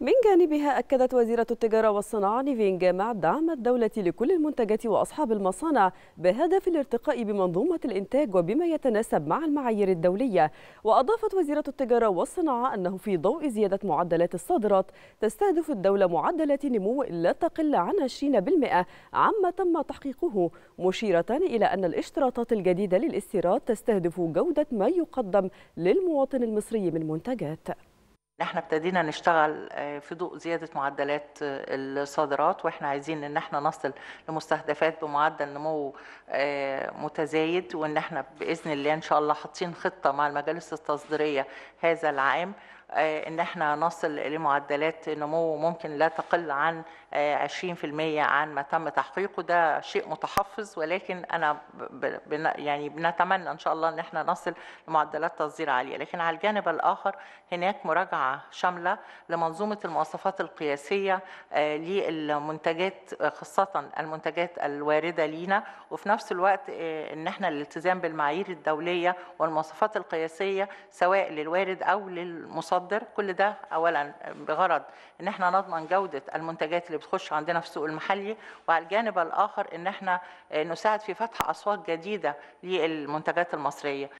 من جانبها أكدت وزيرة التجارة والصناعة نيفين جامع دعم الدولة لكل المنتجات وأصحاب المصانع بهدف الارتقاء بمنظومة الإنتاج وبما يتناسب مع المعايير الدولية وأضافت وزيرة التجارة والصناعة أنه في ضوء زيادة معدلات الصادرات تستهدف الدولة معدلات نمو لا تقل عن 20% عما تم تحقيقه مشيرة إلى أن الاشتراطات الجديدة للاستيراد تستهدف جودة ما يقدم للمواطن المصري من منتجات ان احنا ابتدينا نشتغل آه، في ضوء زياده معدلات آه، الصادرات واحنا عايزين ان احنا نصل لمستهدفات بمعدل نمو آه، متزايد وان احنا باذن الله ان شاء الله حاطين خطه مع المجالس التصديريه هذا العام آه، ان احنا نصل لمعدلات نمو ممكن لا تقل عن 20% آه، عن ما تم تحقيقه ده شيء متحفظ ولكن انا يعني بنتمنى ان شاء الله ان احنا نصل لمعدلات تصدير عاليه لكن على الجانب الاخر هناك مراجعه شامله لمنظومه المواصفات القياسيه آه، للمنتجات خاصه المنتجات الوارده لينا وفي نفس الوقت ان احنا الالتزام بالمعايير الدوليه والمواصفات القياسيه سواء للوارد او للمصدر المصدر كل ده اولا بغرض ان احنا نضمن جوده المنتجات اللي بتخش عندنا في السوق المحلي وعلى الجانب الاخر ان احنا نساعد في فتح اسواق جديده للمنتجات المصريه